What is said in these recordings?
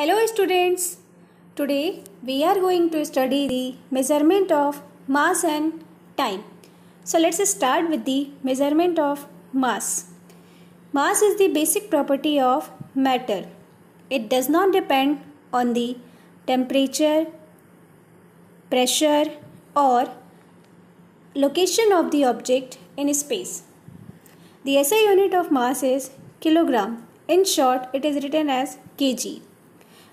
Hello students, today we are going to study the measurement of mass and time. So let's start with the measurement of mass. Mass is the basic property of matter. It does not depend on the temperature, pressure or location of the object in space. The SI unit of mass is kilogram. In short, it is written as kg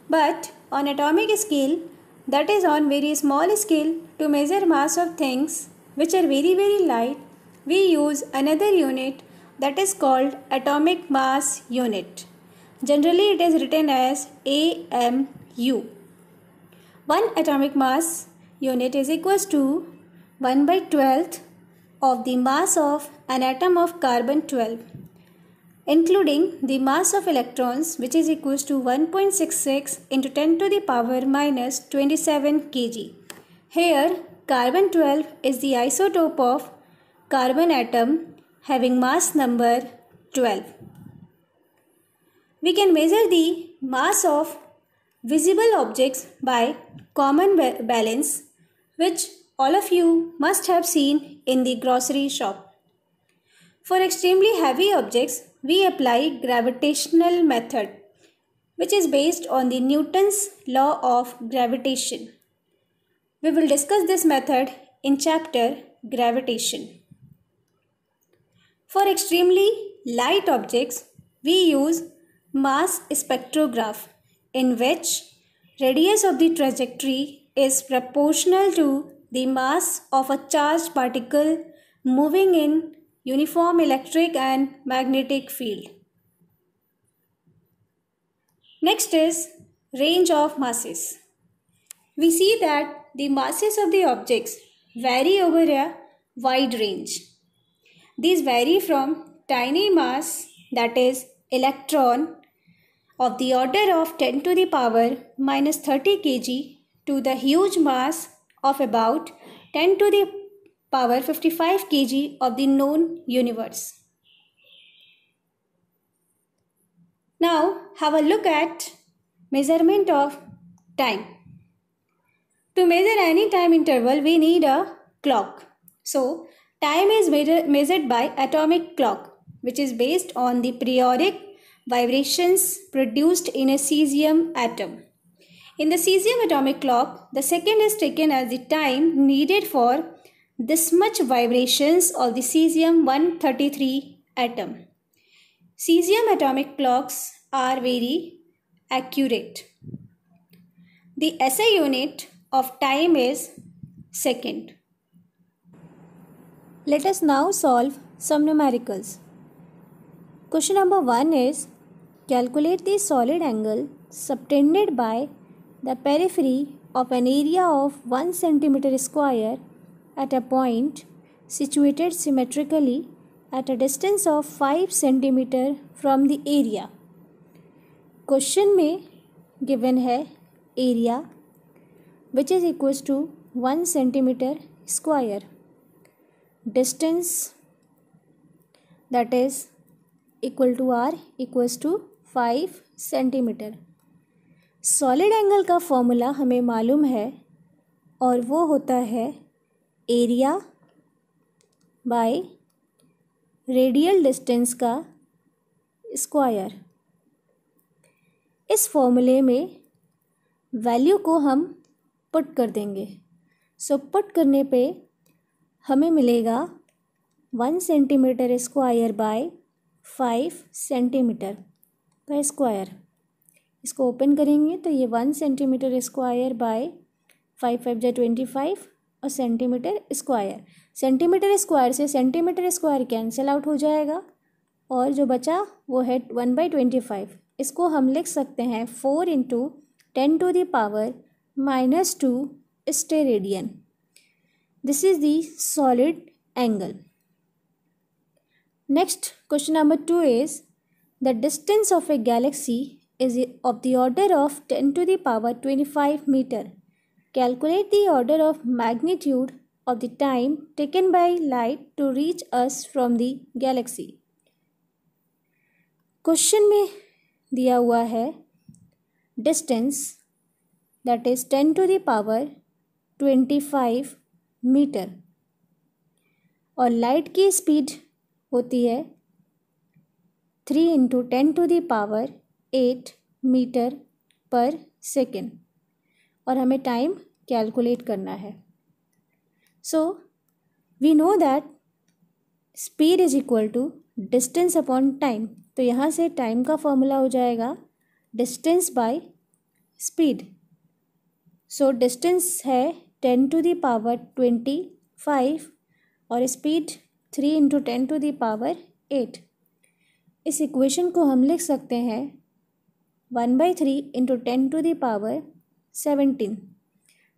but on atomic scale that is on very small scale to measure mass of things which are very very light we use another unit that is called atomic mass unit generally it is written as amu one atomic mass unit is equals to 1 by 12th of the mass of an atom of carbon 12 including the mass of electrons which is equals to 1.66 into 10 to the power minus 27 kg. Here carbon 12 is the isotope of carbon atom having mass number 12. We can measure the mass of visible objects by common balance which all of you must have seen in the grocery shop. For extremely heavy objects, we apply gravitational method which is based on the Newton's law of gravitation. We will discuss this method in chapter gravitation. For extremely light objects, we use mass spectrograph in which radius of the trajectory is proportional to the mass of a charged particle moving in uniform electric and magnetic field. Next is range of masses. We see that the masses of the objects vary over a wide range. These vary from tiny mass that is electron of the order of 10 to the power minus 30 kg to the huge mass of about 10 to the power 55 kg of the known universe. Now have a look at measurement of time. To measure any time interval we need a clock. So time is measured by atomic clock which is based on the periodic vibrations produced in a cesium atom. In the cesium atomic clock, the second is taken as the time needed for this much vibrations of the cesium 133 atom. Cesium atomic clocks are very accurate. The SI unit of time is second. Let us now solve some numericals. Question number 1 is calculate the solid angle subtended by the periphery of an area of 1 cm square at a point situated symmetrically at a distance of 5 cm from the area. Question में given है area which is equals to one centimeter square distance that is equal to R equals to five centimeter solid angle का formula हमें मालूम है और वो होता है एरिया बाय रेडियल डिस्टेंस का स्क्वायर इस फॉर्मूले में वैल्यू को हम पुट कर देंगे सो so, पुट करने पे हमें मिलेगा one centimeter square by five centimeter का स्क्वायर इसको ओपन करेंगे तो ये one centimeter square by five five जै ट्वेंटी फाइव और सेंटीमीटर स्क्वायर सेंटीमीटर स्क्वायर से सेंटीमीटर स्क्वायर कैंसिल आउट हो जाएगा और जो बचा वो है वन बाई ट्वेंटी फाइव इसको हम लिख सकते हैं four into ten to the power minus two steradian this is the solid angle next question number two is distance of a galaxy is of the order of ten to the power twenty five meter Calculate the order of magnitude of the time taken by light to reach us from the galaxy. Question में दिया हुआ है distance that is ten to the power twenty five meter और light की speed होती है three into ten to the power eight meter पर second और हमें टाइम कैलकुलेट करना है so we know that speed is equal to distance upon time तो यहाँ से टाइम का फॉर्मूला हो जाएगा distance by speed so distance है ten to the power twenty five और speed three into ten to the power eight इस equation को हम लिख सकते हैं one by three into ten to the power seventeen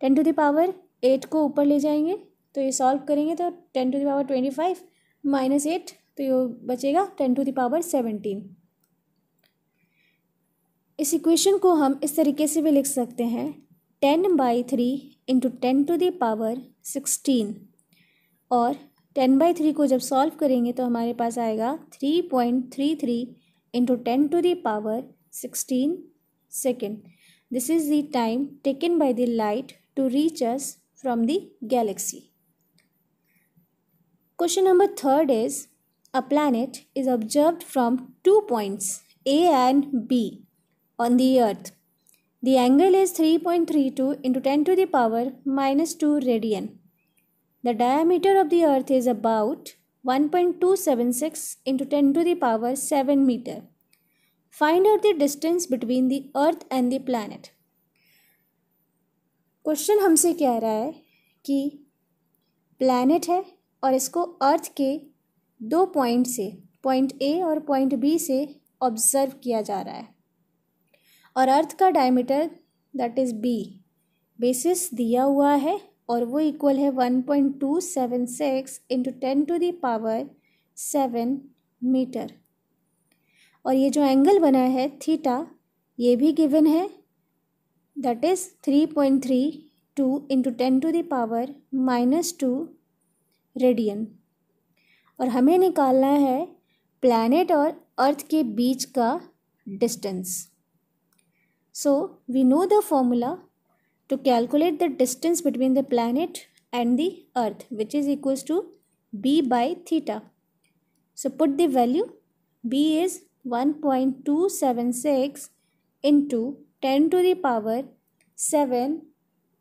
ten to the power eight को ऊपर ले जाएंगे तो ये सॉल्व करेंगे तो ten to the power twenty five minus eight तो ये बचेगा ten to the power seventeen इस इक्वेशन को हम इस तरीके से भी लिख सकते हैं ten by three into ten to the power sixteen और टेन बाई थ्री को जब सॉल्व करेंगे तो हमारे पास आएगा three point three three into ten to the power sixteen second This is the time taken by the light to reach us from the galaxy. Question number third is a planet is observed from two points A and B on the Earth. The angle is 3.32 into 10 to the power minus 2 radian. The diameter of the Earth is about 1.276 into 10 to the power 7 meter. Find out the distance between the earth and the planet question हमसे कह रहा है कि planet है और इसको अर्थ के दो पॉइंट से पॉइंट ए और पॉइंट बी से ऑब्जर्व किया जा रहा है और अर्थ का diameter that is B basis दिया हुआ है और वो इक्वल है one point two seven six into ten to the power seven meter और ये जो एंगल बना है थीटा ये भी गिवन है that is three point three two into ten to the power minus two radian और हमें निकालना है प्लानट और अर्थ के बीच का distance so we know the formula to calculate the distance between the planet and the earth which is equals to B by theta so put the value B is one point two seven six into ten to the power seven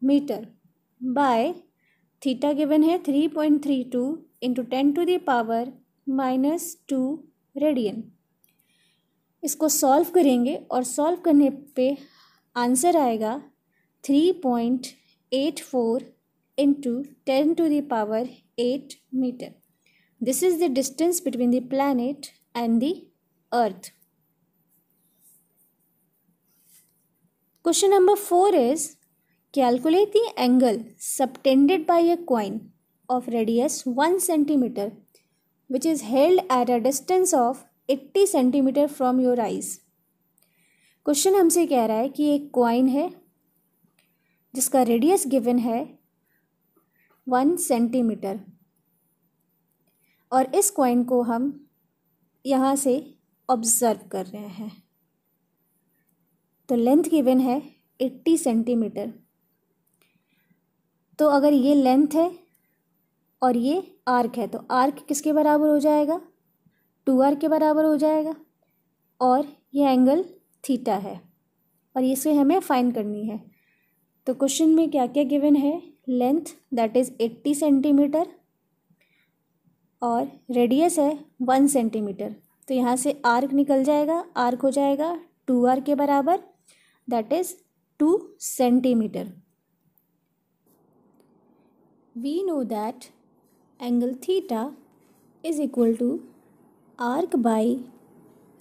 meter by theta given है three point three two into ten to the power minus two radian इसको solve करेंगे और solve करने पे answer आएगा three point eight four into ten to the power eight meter this is the distance between the planet and the earth question number four is calculate the angle subtended by a coin of radius one centimeter which is held at a distance of eighty centimeter from your eyes question हमसे कह रहा है कि एक coin है जिसका radius given है one centimeter और इस क्वाइन को हम यहाँ से ऑब्ज़र्व कर रहे हैं तो लेंथ गिवन है 80 सेंटीमीटर तो अगर ये लेंथ है और ये आर्क है तो आर्क किसके बराबर हो जाएगा टू आर के बराबर हो जाएगा और ये एंगल थीटा है और इसे हमें फाइन करनी है तो क्वेश्चन में क्या क्या गिवन है length that is eighty centimeter और रेडियस है वन सेंटीमीटर तो यहाँ से आर्क निकल जाएगा आर्क हो जाएगा टू आर के बराबर that is two centimeter we know that angle theta is equal to arc by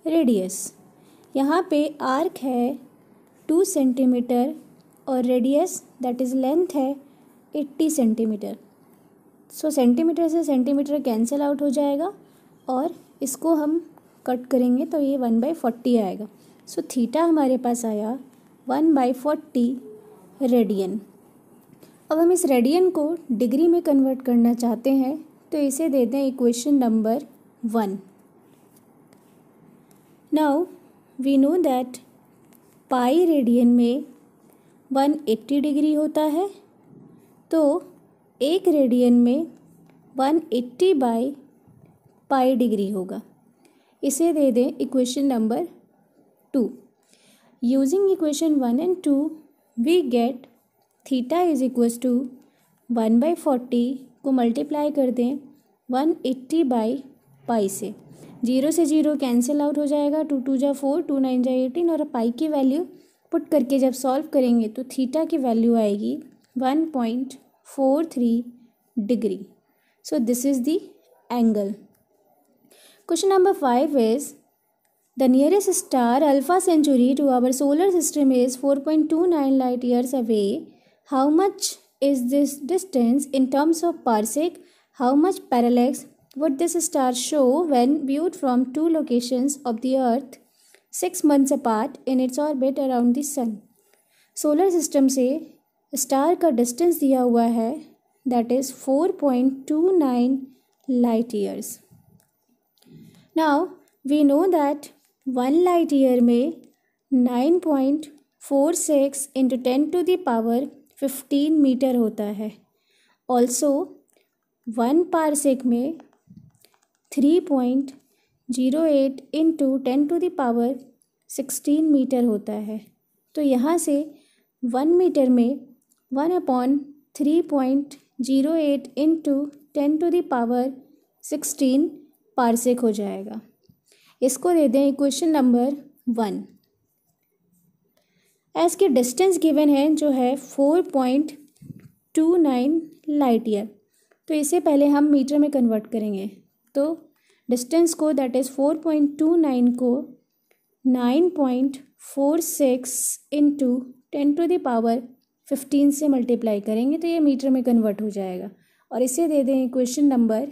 radius यहाँ पे आर्क है टू सेंटीमीटर और रेडियस दैट इज़ लेंथ है एट्टी सेंटीमीटर सो सेंटीमीटर से सेंटीमीटर कैंसिल आउट हो जाएगा और इसको हम कट करेंगे तो ये वन बाई फोर्टी आएगा सो so, थीटा हमारे पास आया वन बाई फोर्टी रेडियन अब हम इस रेडियन को डिग्री में कन्वर्ट करना चाहते हैं तो इसे दे दें equation number one now we know that pi radian में वन एट्टी डिग्री होता है तो एक रेडियन में one eighty by pi degree होगा इसे दे दें equation number two using equation one and two we get theta is equals to one by forty को मल्टीप्लाई कर दें वन एट्टी बाई पाई से जीरो से जीरो कैंसिल आउट हो जाएगा टू टू जा फोर टू नाइन जा एटीन और पाई की वैल्यू पुट करके जब सॉल्व करेंगे तो थीटा की वैल्यू आएगी one point four three degree so this is the angle Question number 5 is the nearest star Alpha Centauri to our solar system is 4.29 light years away. How much is this distance in terms of parsec? How much parallax would this star show when viewed from two locations of the Earth 6 months apart in its orbit around the Sun? Solar system say star ka distance diya हुआ hai. That is four point two nine light years. Now we know that one light year में four into into to the power fifteen meter होता है also one Parsik में 3.08 into 10 to the power sixteen meter होता है तो यहाँ से one meter में one upon three point zero eight into ten to the power sixteen parsec हो जाएगा इसको दे दें इक्वेशन नंबर वन एस के डिस्टेंस गिवन है जो है four point two nine light year तो इसे पहले हम मीटर में कन्वर्ट करेंगे तो डिस्टेंस को that is four point two nine को nine point four six into ten to the power fifteen से मल्टीप्लाई करेंगे तो ये मीटर में कन्वर्ट हो जाएगा और इसे दे दें question number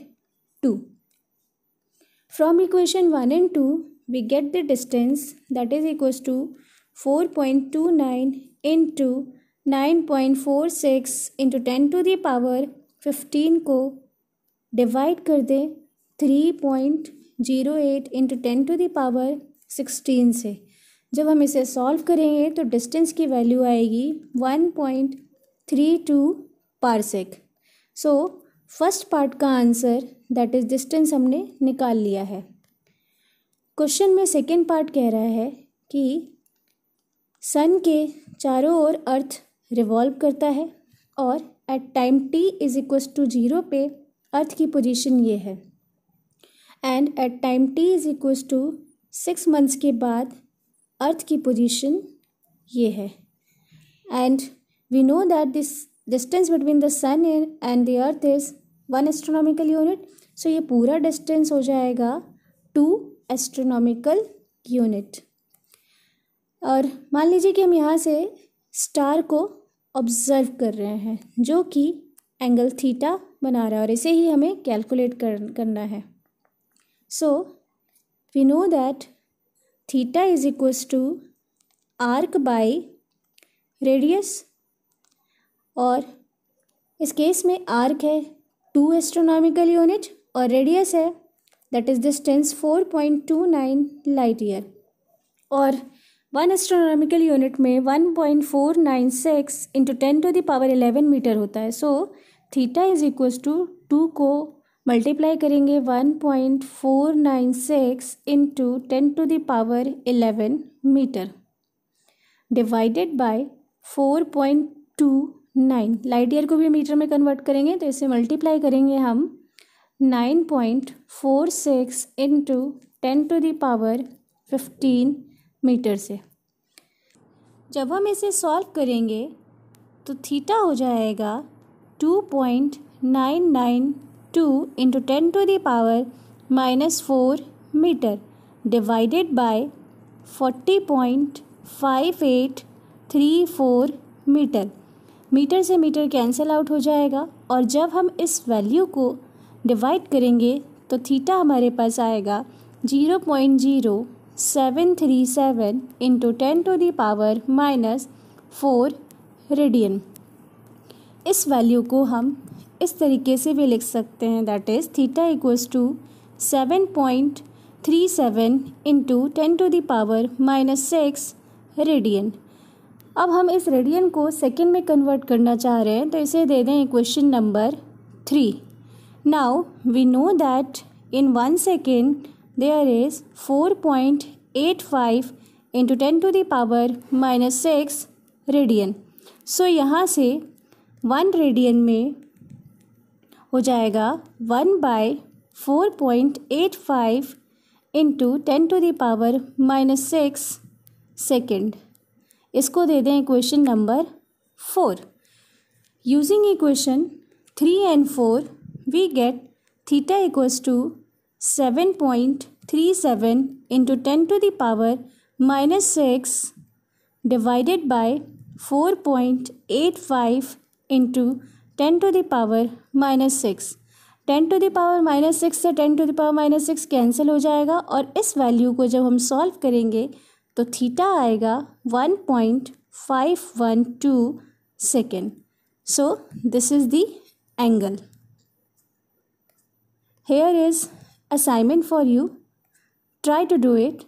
two From equation 1 and 2, we get the distance that is equals to 4.29 into 9.46 into 10 to the power 15 को डिवाइड कर दे 3.08 into ten to the power 16 से जब हम इसे सॉल्व करेंगे तो डिस्टेंस की वैल्यू आएगी 1.32 पार्सेक सो फर्स्ट पार्ट का आंसर दैट इज़ डिस्टेंस हमने निकाल लिया है क्वेश्चन में सेकेंड पार्ट कह रहा है कि सन के चारों ओर अर्थ रिवॉल्व करता है और at time T is equals to zero पे अर्थ की पोजीशन ये है and at time T is equals to six months के बाद अर्थ की पोजीशन ये है and we know that this distance between the sun and the earth is one astronomical unit so ये पूरा डिस्टेंस हो जाएगा टू एस्ट्रोनॉमिकल यूनिट और मान लीजिए कि हम यहाँ से स्टार को ऑब्जर्व कर रहे हैं जो कि एंगल थीटा बना रहा है और इसे ही हमें कैलकुलेट कर करना है so we know that theta is equals to arc by radius और इस केस में आर्क है टू एस्ट्रोनॉमिकल यूनिट और रेडियस है that is distance four point two nine light year और वन एस्ट्रोनॉमिकल यूनिट में one point four nine six into ten to the power eleven metre होता है so theta is equals to two को multiply करेंगे one point four nine six into ten to the power eleven metre divided by four point two nine light year को भी metre में convert करेंगे तो इसे मल्टीप्लाई करेंगे हम nine point four six into ten to the power fifteen metre से जब हम इसे सॉल्व करेंगे तो थीटा हो जाएगा two point nine nine two into ten to the power minus four metre divided by forty point five eight three four metre metre से metre cancel out हो जाएगा और जब हम इस वैल्यू को डिवाइड करेंगे तो थीटा हमारे पास आएगा zero point zero seven three seven into ten to the power minus four radian इस वैल्यू को हम इस तरीके से भी लिख सकते हैं that is theta equals to seven point three seven into ten to the power minus six radian अब हम इस रेडियन को सेकेंड में कन्वर्ट करना चाह रहे हैं तो इसे दे दें equation number three now we know that in one second there is four point eight five into ten to the power minus six radian so यहाँ से वन रेडियन में हो जाएगा one by four point eight five into ten to the power minus six second इसको दे दें equation number four using equation three and four we get theta equals to seven point three seven into ten to the power minus six divided by four point eight five into ten to the power minus six ten to the power minus six से ten to the power minus six cancel हो जाएगा और इस value को जब हम solve करेंगे तो थीटा आएगा one point five one two second so this is the angle here is assignment for you try to do it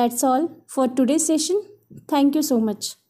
that's all for today session thank you so much